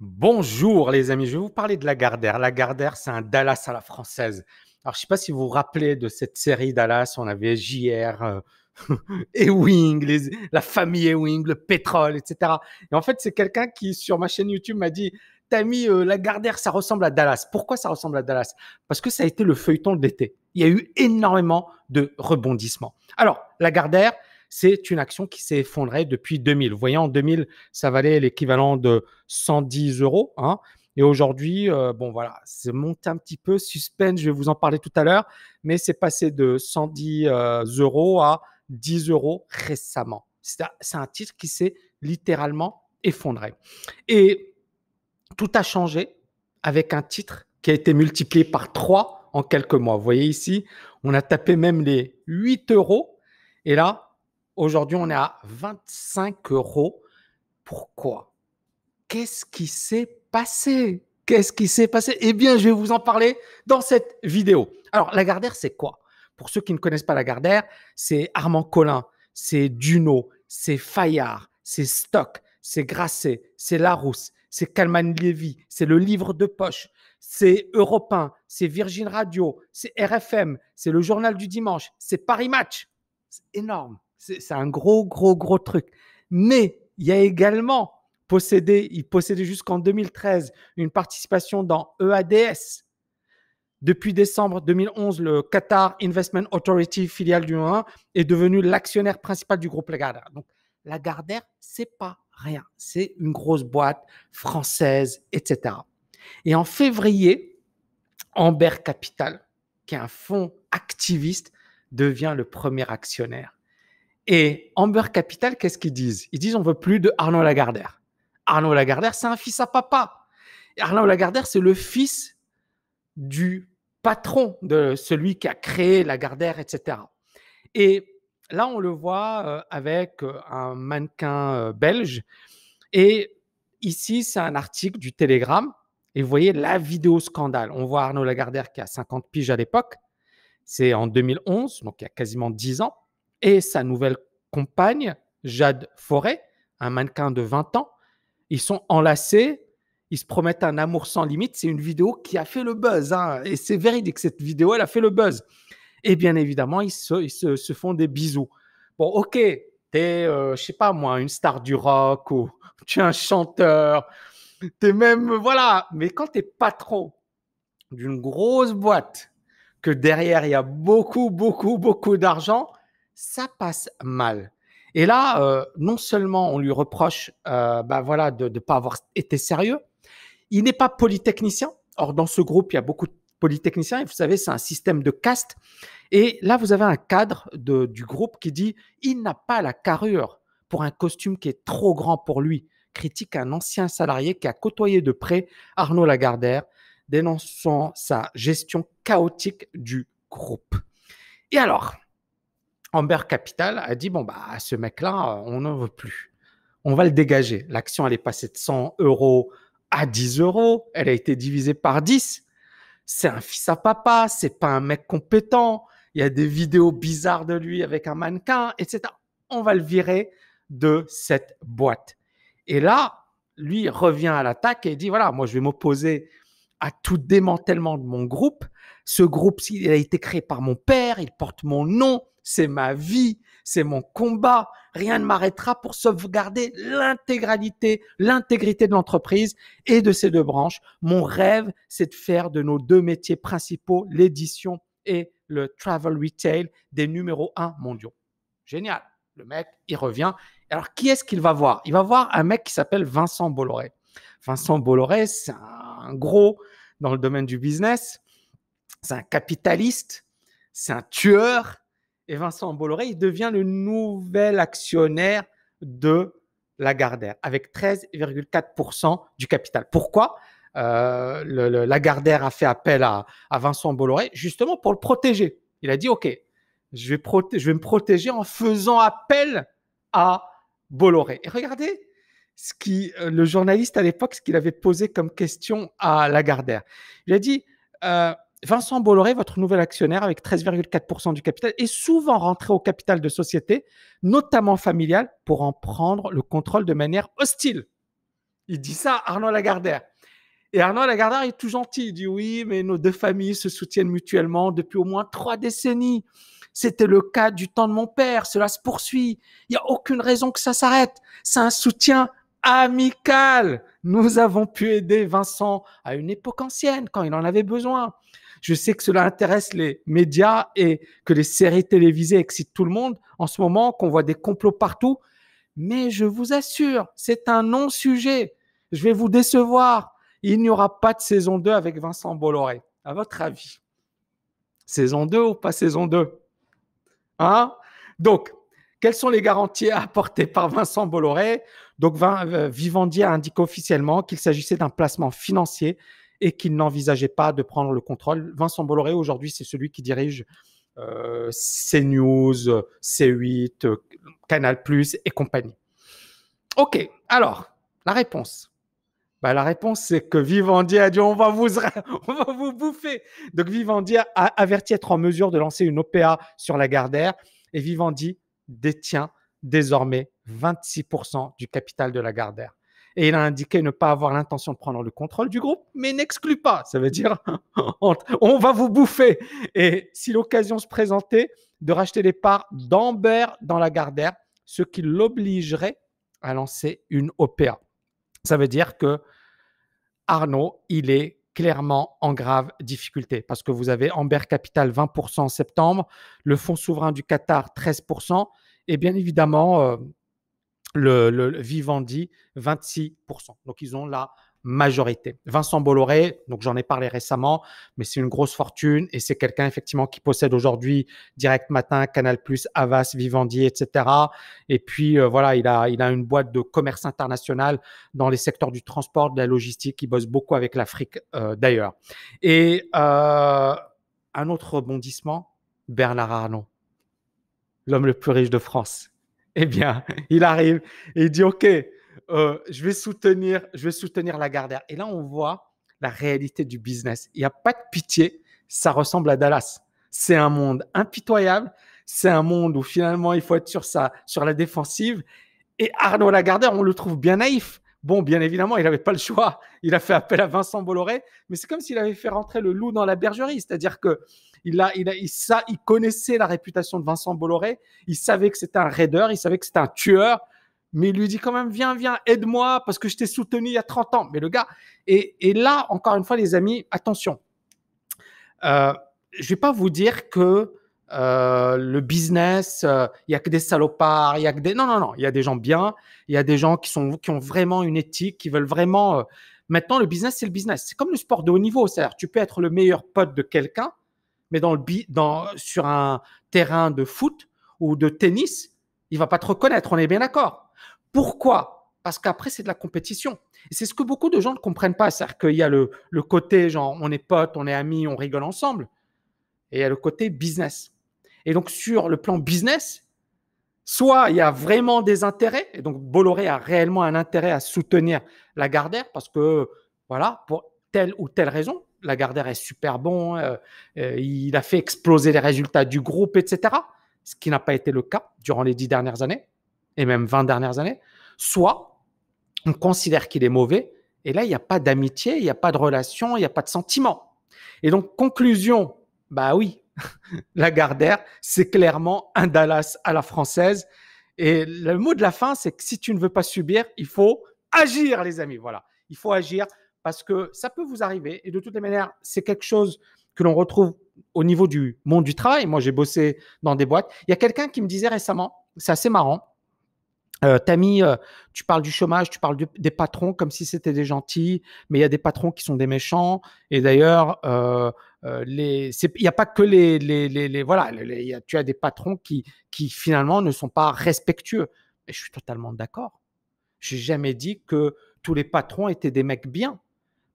Bonjour les amis, je vais vous parler de Lagardère. Lagardère, c'est un Dallas à la française. Alors, je ne sais pas si vous vous rappelez de cette série Dallas, on avait JR, euh, Ewing, la famille Ewing, le pétrole, etc. Et en fait, c'est quelqu'un qui, sur ma chaîne YouTube, m'a dit "Tammy, mis euh, Lagardère, ça ressemble à Dallas. Pourquoi ça ressemble à Dallas Parce que ça a été le feuilleton de l'été. Il y a eu énormément de rebondissements. Alors, Lagardère, c'est une action qui s'est effondrée depuis 2000. Vous voyez, en 2000, ça valait l'équivalent de 110 euros. Hein. Et aujourd'hui, euh, bon voilà, c'est monté un petit peu suspense, je vais vous en parler tout à l'heure, mais c'est passé de 110 euh, euros à 10 euros récemment. C'est un titre qui s'est littéralement effondré. Et tout a changé avec un titre qui a été multiplié par 3 en quelques mois. Vous voyez ici, on a tapé même les 8 euros. Et là, Aujourd'hui, on est à 25 euros. Pourquoi Qu'est-ce qui s'est passé Qu'est-ce qui s'est passé Eh bien, je vais vous en parler dans cette vidéo. Alors, Lagardère, c'est quoi Pour ceux qui ne connaissent pas Lagardère, c'est Armand Collin, c'est Duno, c'est Fayard, c'est Stock, c'est Grasset, c'est Larousse, c'est Kalman lévy c'est le livre de poche, c'est Europe 1, c'est Virgin Radio, c'est RFM, c'est le journal du dimanche, c'est Paris Match. C'est énorme. C'est un gros, gros, gros truc. Mais il y a également possédé, il possédait jusqu'en 2013 une participation dans EADS. Depuis décembre 2011, le Qatar Investment Authority, filiale du 1, est devenu l'actionnaire principal du groupe Lagardère. Donc, Lagardère, c'est pas rien. C'est une grosse boîte française, etc. Et en février, Amber Capital, qui est un fonds activiste, devient le premier actionnaire. Et Amber Capital, qu'est-ce qu'ils disent Ils disent on veut plus de Arnaud Lagardère. Arnaud Lagardère, c'est un fils à papa. Arnaud Lagardère, c'est le fils du patron de celui qui a créé Lagardère, etc. Et là, on le voit euh, avec euh, un mannequin euh, belge. Et ici, c'est un article du Telegram. Et vous voyez la vidéo scandale. On voit Arnaud Lagardère qui a 50 piges à l'époque. C'est en 2011, donc il y a quasiment 10 ans et sa nouvelle compagne, Jade Forêt, un mannequin de 20 ans. Ils sont enlacés, ils se promettent un amour sans limite. C'est une vidéo qui a fait le buzz, hein, et c'est véridique, cette vidéo, elle a fait le buzz. Et bien évidemment, ils se, font des bisous. Bon, ok, tu es, euh, je sais pas moi, une star du rock ou tu es un chanteur, es même, voilà. Mais quand pas trop d'une grosse boîte, que derrière il y a beaucoup, beaucoup, beaucoup d'argent, ça passe mal. Et là, euh, non seulement on lui reproche euh, bah voilà, de ne pas avoir été sérieux, il n'est pas polytechnicien. Or, dans ce groupe, il y a beaucoup de polytechniciens et vous savez, c'est un système de caste. Et là, vous avez un cadre du groupe qui dit il n'a pas la carrure pour un costume qui est trop grand pour lui. Critique un ancien salarié qui a côtoyé de près Arnaud Lagardère, dénonçant sa gestion chaotique du groupe. Et alors, Amber Capital a dit, bon, bah, ce mec-là, euh, on n'en veut plus. On va le dégager. L'action, elle est passée de 100 euros à 10 euros. Elle a été divisée par 10. C'est un fils à papa. C'est pas un mec compétent. Il y a des vidéos bizarres de lui avec un mannequin, etc. On va le virer de cette boîte. Et là, lui revient à l'attaque et dit, voilà, moi, je vais m'opposer à tout démantèlement de mon groupe. Ce groupe, il a été créé par mon père. Il porte mon nom c'est ma vie, c'est mon combat. Rien ne m'arrêtera pour sauvegarder l'intégralité, l'intégrité de l'entreprise et de ses deux branches. Mon rêve, c'est de faire de nos deux métiers principaux, l'édition et le travel retail, des numéros un mondiaux. Génial. Le mec, il revient. Alors, qui est-ce qu'il va voir Il va voir un mec qui s'appelle Vincent Bolloré. Vincent Bolloré, c'est un gros dans le domaine du business. C'est un capitaliste. C'est un tueur et Vincent Bolloré, il devient le nouvel actionnaire de Lagardère avec 13,4% du capital. Pourquoi euh, Lagardère a fait appel à, Vincent Bolloré justement pour le protéger. Il a dit OK, je vais, me protéger en faisant appel à Bolloré. Et regardez ce qui euh, le journaliste à l'époque ce qu'il avait posé comme question à Lagardère. Il a dit euh, Vincent Bolloré, votre nouvel actionnaire avec 13,4% du capital, est souvent rentré au capital de société, notamment familiale, pour en prendre le contrôle de manière hostile. Il dit ça à Arnaud Lagardère. Et Arnaud Lagardère est tout gentil. Il dit oui, mais nos deux familles se soutiennent mutuellement depuis au moins trois décennies. C'était le cas du temps de mon père. Cela se poursuit. Il n'y a aucune raison que ça s'arrête. C'est un soutien amical. Nous avons pu aider Vincent à une époque ancienne, quand il en avait besoin. Je sais que cela intéresse les médias et que les séries télévisées excitent tout le monde en ce moment, qu'on voit des complots partout. Mais je vous assure, c'est un non-sujet. Je vais vous décevoir. Il n'y aura pas de saison 2 avec Vincent Bolloré. À votre avis Saison 2 ou pas saison 2 Hein Donc, quelles sont les garanties apportées par Vincent Bolloré Donc, euh, Vivendi a indiqué officiellement qu'il s'agissait d'un placement financier et qu'il n'envisageait pas de prendre le contrôle. Vincent Bolloré, aujourd'hui, c'est celui qui dirige euh, CNews, C8, Canal ⁇ et compagnie. OK, alors, la réponse. Bah, la réponse, c'est que Vivendi a dit on va vous, on va vous bouffer. Donc Vivendi a averti être en mesure de lancer une OPA sur la Gardère et Vivendi détient désormais 26% du capital de la Gardère et il a indiqué ne pas avoir l'intention de prendre le contrôle du groupe, mais n'exclut pas. Ça veut dire on va vous bouffer. Et si l'occasion se présentait, de racheter les parts d'Amber dans la Gardère, ce qui l'obligerait à lancer une OPA. Ça veut dire que Arnaud, il est clairement en grave difficulté parce que vous avez Amber Capital 20% en septembre, le Fonds souverain du Qatar 13%, et bien évidemment, euh, le, Vivendi 26%. Donc ils ont la majorité. Vincent Bolloré, donc j'en ai parlé récemment, mais c'est une grosse fortune et c'est quelqu'un effectivement qui possède aujourd'hui Direct Matin, Canal+, Avas, Vivendi, etc. Et puis euh, voilà, il a, il a une boîte de commerce international dans les secteurs du transport, de la logistique, qui bosse beaucoup avec l'Afrique euh, d'ailleurs. Et euh, un autre rebondissement, Bernard Arnault, l'homme le plus riche de France. eh bien, il arrive et il dit OK, euh, je vais soutenir, je vais soutenir Lagardère. Et là, on voit la réalité du business. Il n'y a pas de pitié. Ça ressemble à Dallas. C'est un monde impitoyable. C'est un monde où finalement, il faut être sur sa, sur la défensive. Et Arnaud Lagardère, on le trouve bien naïf. Bon, bien évidemment, il n'avait pas le choix. Il a fait appel à Vincent Bolloré, mais c'est comme s'il avait fait rentrer le loup dans la bergerie. C'est-à-dire que il, a, il, a, ça, il connaissait la réputation de Vincent Bolloré. Il savait que c'était un raideur, il savait que c'était un tueur. Mais il lui dit quand même, viens, viens, aide-moi parce que je t'ai soutenu il y a 30 ans. Mais le gars, et, là, encore une fois, les amis, attention. Euh, je ne vais pas vous dire que euh, le business, euh, il y a que des salopards, il y a que des non non non, il y a des gens bien, il y a des gens qui sont qui ont vraiment une éthique, qui veulent vraiment. Euh, maintenant, le business c'est le business, c'est comme le sport de haut niveau, c'est-à-dire tu peux être le meilleur pote de quelqu'un, mais dans dans sur un terrain de foot ou de tennis, il va pas te reconnaître, on est bien d'accord. Pourquoi Parce qu'après c'est de la compétition. Et c'est ce que beaucoup de gens ne comprennent pas, c'est-à-dire qu'il y a le, le côté genre on est pote, on est amis, on rigole ensemble. Et il y a le côté business. Et donc, sur le plan business, soit il y a vraiment des intérêts, et donc Bolloré a réellement un intérêt à soutenir Lagardère parce que, voilà, pour telle ou telle raison, Lagardère est super bon, hein, euh, euh, il a fait exploser les résultats du groupe, etc. Ce qui n'a pas été le cas durant les dix dernières années, et même 20 dernières années. Soit on considère qu'il est mauvais, et là, il n'y a pas d'amitié, il n'y a pas de relation, il n'y a pas de sentiment. Et donc, conclusion, bah oui, la Gardère, c'est clairement un Dallas à la française. Et le mot de la fin, c'est que si tu ne veux pas subir, il faut agir, les amis. Voilà, il faut agir parce que ça peut vous arriver. Et de toutes les manières, c'est quelque chose que l'on retrouve au niveau du monde du travail. Moi, j'ai bossé dans des boîtes. Il y a quelqu'un qui me disait récemment, c'est assez marrant, euh, Tammy, euh, tu parles du chômage, tu parles des patrons comme si c'était des gentils, mais il y a des patrons qui sont des méchants. Et d'ailleurs, euh, il n'y a pas que les, les, voilà, tu as des patrons qui, qui finalement ne sont pas respectueux. Et je suis totalement d'accord. Je n'ai jamais dit que tous les patrons étaient des mecs bien.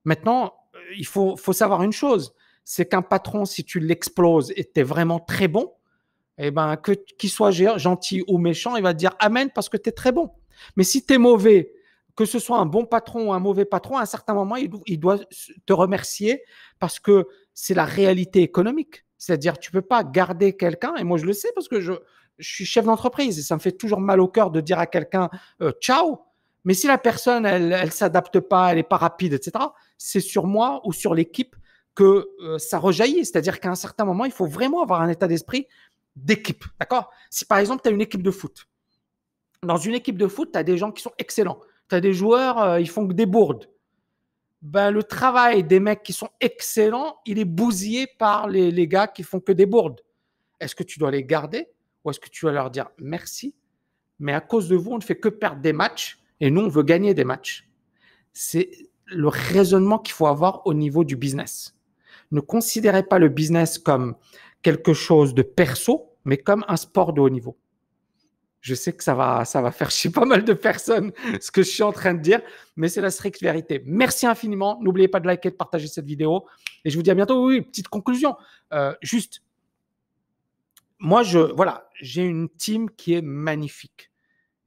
Maintenant, il faut, savoir une chose, c'est qu'un patron, si tu l'exploses était vraiment très bon, eh ben, que qu'il soit gentil ou méchant, il va dire Amen parce que tu es très bon. Mais si tu es mauvais, que ce soit un bon patron ou un mauvais patron, à un certain moment, il, doit te remercier parce que c'est la réalité économique. C'est-à-dire, tu peux pas garder quelqu'un, et moi je le sais parce que je, suis chef d'entreprise et ça me fait toujours mal au cœur de dire à quelqu'un euh, ciao. Mais si la personne, elle, elle s'adapte pas, elle n'est pas rapide, etc., c'est sur moi ou sur l'équipe que euh, ça rejaillit. C'est-à-dire qu'à un certain moment, il faut vraiment avoir un état d'esprit d'équipe. D'accord Si par exemple, tu as une équipe de foot, dans une équipe de foot, tu as des gens qui sont excellents. Tu as des joueurs, euh, ils font que des bourdes. Ben, le travail des mecs qui sont excellents, il est bousillé par les, gars qui font que des bourdes. Est-ce que tu dois les garder ou est-ce que tu dois leur dire merci Mais à cause de vous, on ne fait que perdre des matchs et nous, on veut gagner des matchs. C'est le raisonnement qu'il faut avoir au niveau du business. Ne considérez pas le business comme quelque chose de perso, mais comme un sport de haut niveau. Je sais que ça va, ça va faire chier pas mal de personnes ce que je suis en train de dire, mais c'est la stricte vérité. Merci infiniment. N'oubliez pas de liker, de partager cette vidéo. Et je vous dis à bientôt. Oui, petite conclusion. Euh, juste, moi, je, voilà, j'ai une team qui est magnifique.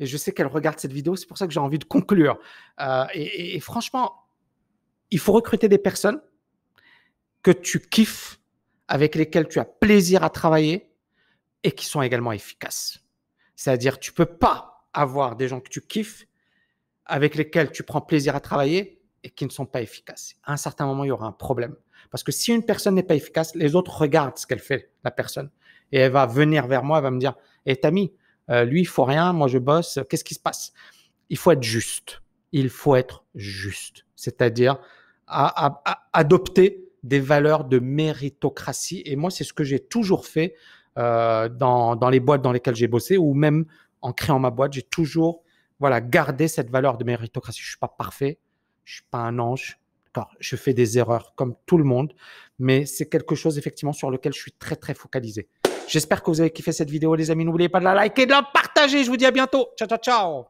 Et je sais qu'elle regarde cette vidéo. C'est pour ça que j'ai envie de conclure. Euh, et franchement, il faut recruter des personnes que tu kiffes avec lesquels tu as plaisir à travailler et qui sont également efficaces. C'est-à-dire, tu peux pas avoir des gens que tu kiffes, avec lesquels tu prends plaisir à travailler et qui ne sont pas efficaces. À un certain moment, il y aura un problème. Parce que si une personne n'est pas efficace, les autres regardent ce qu'elle fait, la personne. Et elle va venir vers moi, elle va me dire, "Et eh, Tami, euh, lui, il faut rien, moi je bosse, qu'est-ce qui se passe Il faut être juste. Il faut être juste. C'est-à-dire à adopter des valeurs de méritocratie. Et moi, c'est ce que j'ai toujours fait euh, dans, dans, les boîtes dans lesquelles j'ai bossé ou même en créant ma boîte. J'ai toujours voilà, gardé cette valeur de méritocratie. Je ne suis pas parfait, je ne suis pas un ange. Je fais des erreurs comme tout le monde, mais c'est quelque chose effectivement sur lequel je suis très très focalisé. J'espère que vous avez kiffé cette vidéo, les amis. N'oubliez pas de la liker et de la partager. Je vous dis à bientôt. Ciao, ciao, ciao.